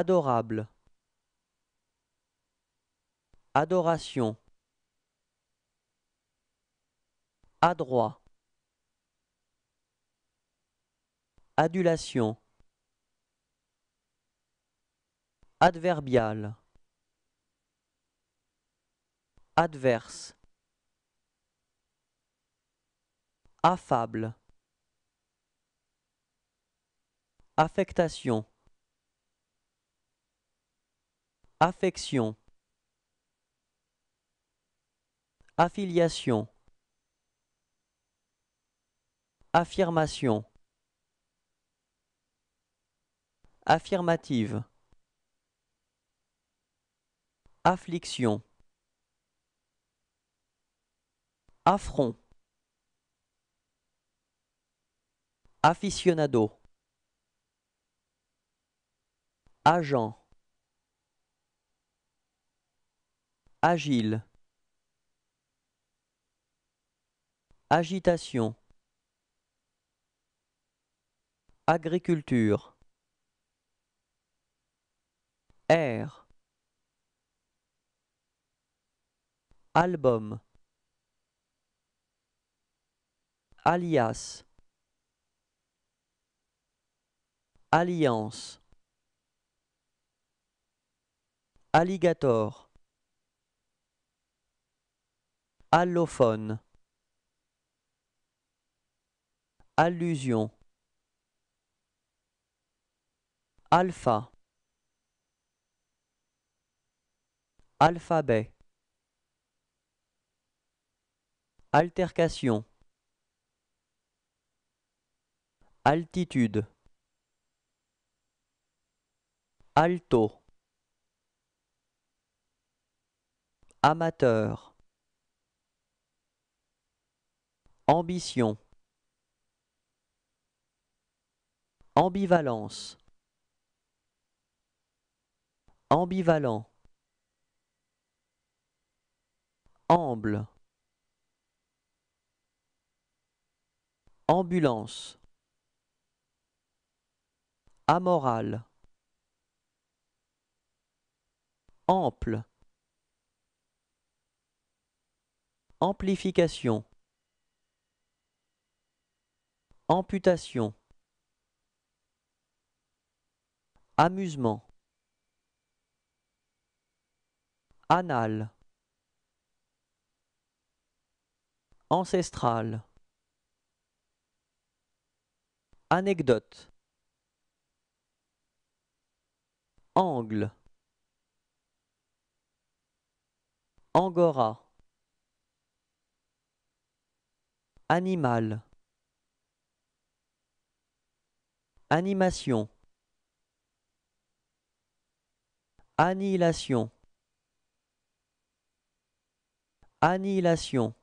Adorable Adoration Adroit Adulation Adverbial Adverse Affable Affectation Affection. Affiliation. Affirmation. Affirmative. Affliction. Affront. Aficionado. Agent. Agile Agitation Agriculture Air Album Alias Alliance Alligator allophone allusion alpha alphabet altercation altitude alto amateur Ambition. Ambivalence. Ambivalent. Amble. Ambulance. Amoral. Ample. Amplification. Amputation Amusement Anal Ancestral Anecdote Angle Angora Animal Animation. Annihilation. Annihilation.